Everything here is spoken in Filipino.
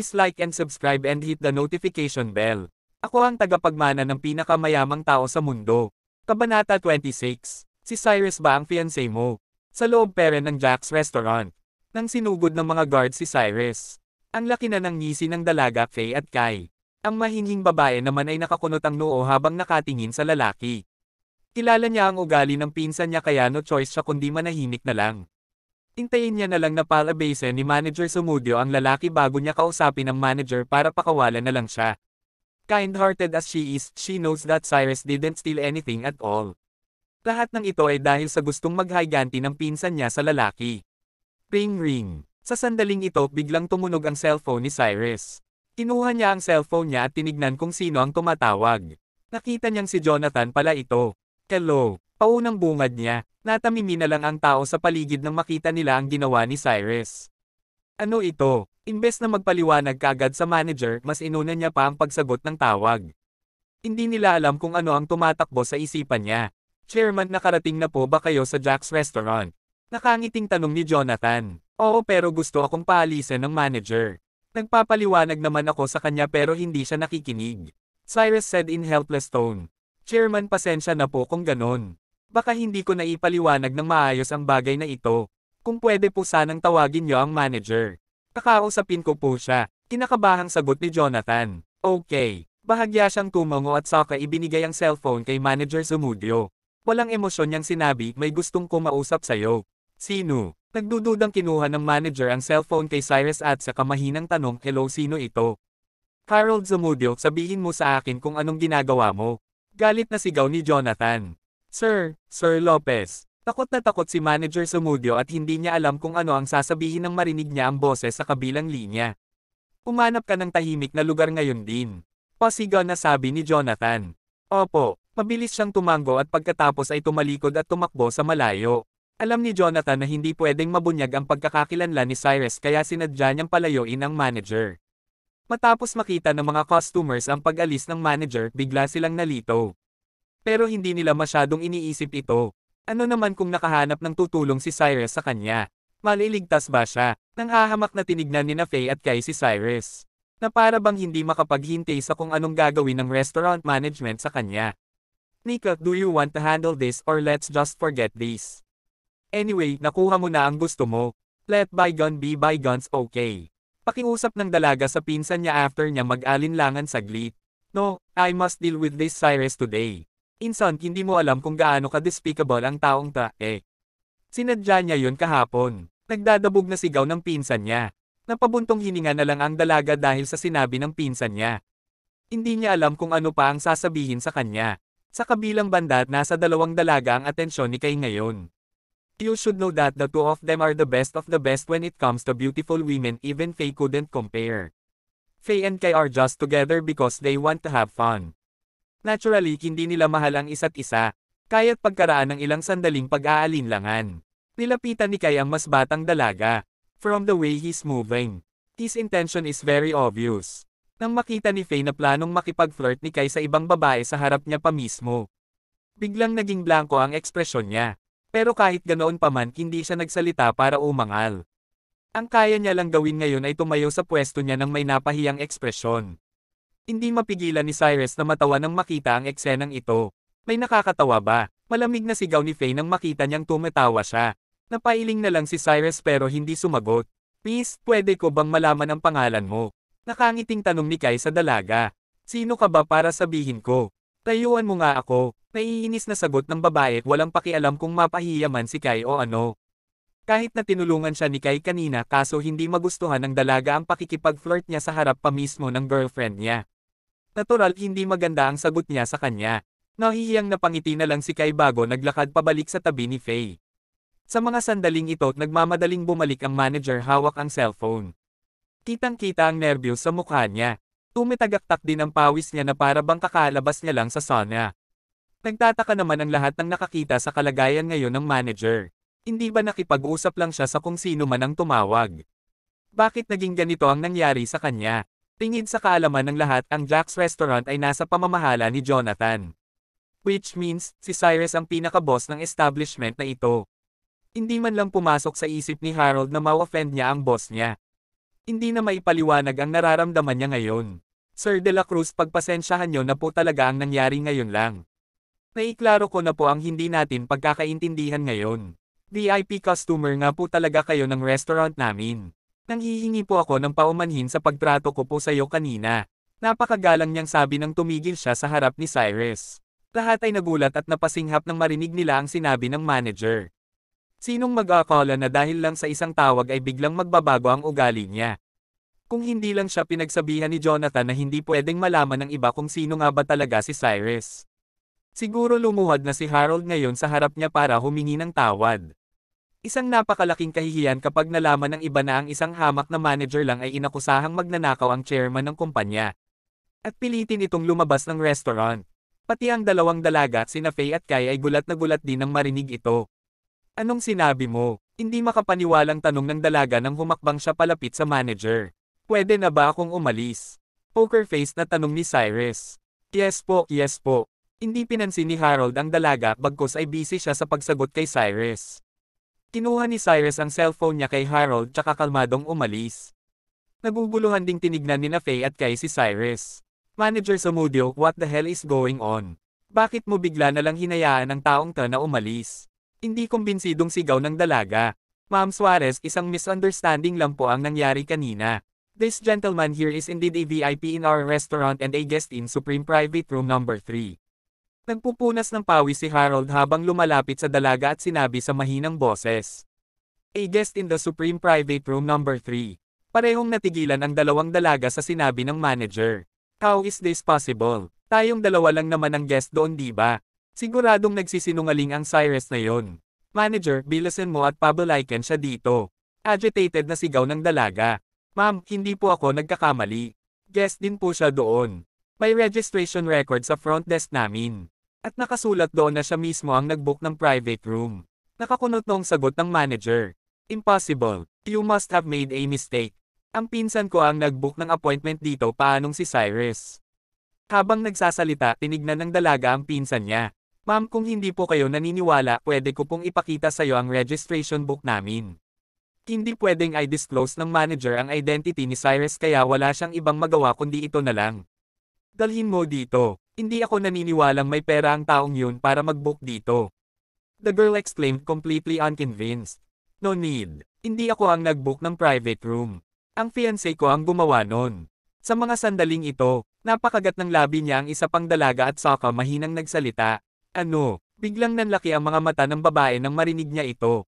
Please like and subscribe and hit the notification bell. Ako ang tagapagmana ng pinakamayamang tao sa mundo. Kabanata 26. Si Cyrus ba ang fiancé mo? Sa loob pere ng Jack's Restaurant. Nang sinugod ng mga guard si Cyrus. Ang laki na ng ngisi ng dalaga Faye at Kai. Ang mahinhing babae naman ay nakakunot ang noo habang nakatingin sa lalaki. Kilala niya ang ugali ng pinsan niya kaya no choice siya kundi manahimik na lang. Hintayin niya na lang na palabase ni Manager Sumudyo ang lalaki bago niya kausapin ang manager para pakawalan na lang siya. Kind-hearted as she is, she knows that Cyrus didn't steal anything at all. Lahat ng ito ay dahil sa gustong maghiganti ng pinsan niya sa lalaki. Ring ring. Sa sandaling ito biglang tumunog ang cellphone ni Cyrus. Kinuha niya ang cellphone niya at tinignan kung sino ang tumatawag. Nakita niyang si Jonathan pala ito. Hello. Paunang bungad niya, natamimi na lang ang tao sa paligid nang makita nila ang ginawa ni Cyrus. Ano ito? Imbes na magpaliwanag kagad sa manager, mas inuna niya pa ang pagsagot ng tawag. Hindi nila alam kung ano ang tumatakbo sa isipan niya. Chairman nakarating na po ba kayo sa Jack's Restaurant? Nakangiting tanong ni Jonathan. Oo pero gusto akong paalisin ng manager. Nagpapaliwanag naman ako sa kanya pero hindi siya nakikinig. Cyrus said in helpless tone. Chairman pasensya na po kung ganon. Baka hindi ko naipaliwanag ng maayos ang bagay na ito. Kung pwede po sanang tawagin niyo ang manager. Kakausapin ko po siya. Kinakabahang sagot ni Jonathan. Okay. Bahagya siyang tumango at saka ibinigay ang cellphone kay manager Sumudio. Walang emosyon niyang sinabi may gustong ko kumausap sayo. Sino? Nagdududang kinuha ng manager ang cellphone kay Cyrus at sa kamahinang tanong hello sino ito? Harold Zamudio sabihin mo sa akin kung anong ginagawa mo. Galit na sigaw ni Jonathan. Sir, Sir Lopez. Takot na takot si Manager Sumudio at hindi niya alam kung ano ang sasabihin ng marinig niya ang boses sa kabilang linya. Umanap ka ng tahimik na lugar ngayon din. Pasigaw na sabi ni Jonathan. Opo, mabilis siyang tumango at pagkatapos ay tumalikod at tumakbo sa malayo. Alam ni Jonathan na hindi pwedeng mabunyag ang pagkakakilanlan ni Cyrus kaya sinadya niyang palayuin ang manager. Matapos makita ng mga customers ang pag-alis ng manager, bigla silang nalito. Pero hindi nila masyadong iniisip ito. Ano naman kung nakahanap ng tutulong si Cyrus sa kanya? Maliligtas ba siya? Nang hahamak na tinignan ni na Faye at kay si Cyrus. Na para bang hindi makapaghintay sa kung anong gagawin ng restaurant management sa kanya. Nika, do you want to handle this or let's just forget this? Anyway, nakuha mo na ang gusto mo. Let bygone be bygones okay. Pakiusap ng dalaga sa pinsan niya after niya mag-alinlangan saglit. No, I must deal with this Cyrus today. Insan, hindi mo alam kung gaano ka-despicable ang taong ta, eh. Sinadya niya yun kahapon. Nagdadabog na sigaw ng pinsan niya. Napabuntong hininga na lang ang dalaga dahil sa sinabi ng pinsan niya. Hindi niya alam kung ano pa ang sasabihin sa kanya. Sa kabilang banda at nasa dalawang dalaga ang atensyon ni Kay ngayon. You should know that the two of them are the best of the best when it comes to beautiful women even Faye couldn't compare. Faye and Kai are just together because they want to have fun. Naturally, hindi nila mahal ang isa't isa, kaya't pagkaraan ng ilang sandaling pag-aalinlangan. Nilapitan ni Kai ang mas batang dalaga. From the way he's moving, his intention is very obvious. Nang makita ni Faye na planong makipag-flirt ni Kai sa ibang babae sa harap niya pa mismo, biglang naging blanko ang ekspresyon niya. Pero kahit ganoon paman hindi siya nagsalita para umangal. Ang kaya niya lang gawin ngayon ay tumayo sa pwesto niya ng may napahiyang ekspresyon. Hindi mapigilan ni Cyrus na matawa nang makita ang eksenang ito. May nakakatawa ba? Malamig na sigaw ni Faye nang makita niyang tumatawa siya. Napailing na lang si Cyrus pero hindi sumagot. Please, pwede ko bang malaman ang pangalan mo? Nakangiting tanong ni Kai sa dalaga. Sino ka ba para sabihin ko? Tayuan mo nga ako. Naiinis na sagot ng babae walang pakialam kung mapahiya man si Kai o ano. Kahit na tinulungan siya ni Kai kanina kaso hindi magustuhan ng dalaga ang pakikipag-flirt niya sa harap pa mismo ng girlfriend niya. Natural hindi maganda ang sagot niya sa kanya. Nahihiyang napangiti na lang si Kai bago naglakad pabalik sa tabi ni Faye. Sa mga sandaling ito nagmamadaling bumalik ang manager hawak ang cellphone. Kitang-kita ang nerbiyos sa mukha niya. Tumitagaktak din ang pawis niya na para bang kakalabas niya lang sa sauna. Nagtataka naman ang lahat ng nakakita sa kalagayan ngayon ng manager. Hindi ba nakipag-usap lang siya sa kung sino man ang tumawag? Bakit naging ganito ang nangyari sa kanya? Tingin sa kaalaman ng lahat ang Jack's Restaurant ay nasa pamamahala ni Jonathan. Which means, si Cyrus ang pinaka-boss ng establishment na ito. Hindi man lang pumasok sa isip ni Harold na ma-offend niya ang boss niya. Hindi na maipaliwanag ang nararamdaman niya ngayon. Sir De La Cruz pagpasensyahan niyo na po talaga ang nangyari ngayon lang. Naiklaro ko na po ang hindi natin pagkakaintindihan ngayon. VIP customer nga po talaga kayo ng restaurant namin. Nanghihingi po ako ng paumanhin sa pagtrato ko po sa iyo kanina. Napakagalang niyang sabi nang tumigil siya sa harap ni Cyrus. Lahat ay nagulat at napasinghap nang marinig nila ang sinabi ng manager. Sinong mag-aakala na dahil lang sa isang tawag ay biglang magbabago ang ugali niya? Kung hindi lang siya pinagsabihan ni Jonathan na hindi pwedeng malaman ng iba kung sino nga ba talaga si Cyrus. Siguro lumuhad na si Harold ngayon sa harap niya para humingi ng tawad. Isang napakalaking kahihiyan kapag nalaman ng iba na ang isang hamak na manager lang ay inakusahang magnanakaw ang chairman ng kumpanya. At pilitin itong lumabas ng restaurant. Pati ang dalawang dalaga sina Faye at Kai ay gulat na gulat din nang marinig ito. Anong sinabi mo? Hindi makapaniwalang tanong ng dalaga nang humakbang siya palapit sa manager. Pwede na ba akong umalis? Poker face na tanong ni Cyrus. Yes po, yes po. Hindi pinansin ni Harold ang dalaga bagkus ay busy siya sa pagsagot kay Cyrus. Kinuha ni Cyrus ang cellphone niya kay Harold tsaka kalmadong umalis. Nabubuluhan ding tinignan ni na Faye at kay si Cyrus. Manager Samudio, what the hell is going on? Bakit mo bigla na lang hinayaan ang taong to na umalis? Hindi kumbinsidong sigaw ng dalaga. Ma'am Suarez, isang misunderstanding lang po ang nangyari kanina. This gentleman here is indeed a VIP in our restaurant and a guest in Supreme Private Room number 3. Nagpupunas ng pawis si Harold habang lumalapit sa dalaga at sinabi sa mahinang boses. A guest in the Supreme Private Room number 3. Parehong natigilan ang dalawang dalaga sa sinabi ng manager. How is this possible? Tayong dalawa lang naman ang guest doon diba? Siguradong nagsisinungaling ang Cyrus na yon. Manager, bilasan mo at pabalikan siya dito. Agitated na sigaw ng dalaga. Ma'am, hindi po ako nagkakamali. Guest din po siya doon. May registration record sa front desk namin. At nakasulat doon na siya mismo ang nagbook ng private room. Nakakunot noong sagot ng manager. Impossible. You must have made a mistake. Ang pinsan ko ang nagbook ng appointment dito paanong si Cyrus. Habang nagsasalita, tinignan ng dalaga ang pinsan niya. Ma'am kung hindi po kayo naniniwala, pwede ko pong ipakita sa iyo ang registration book namin. Hindi pwedeng i-disclose ng manager ang identity ni Cyrus kaya wala siyang ibang magawa kundi ito na lang. Dalhin mo dito. Hindi ako naniniwalang may pera ang taong yun para mag-book dito. The girl exclaimed completely unconvinced. No need. Hindi ako ang nag-book ng private room. Ang fiancé ko ang gumawa nun. Sa mga sandaling ito, napakagat ng labi niya ang isa pang dalaga at saka mahinang nagsalita. Ano, biglang nanlaki ang mga mata ng babae nang marinig niya ito.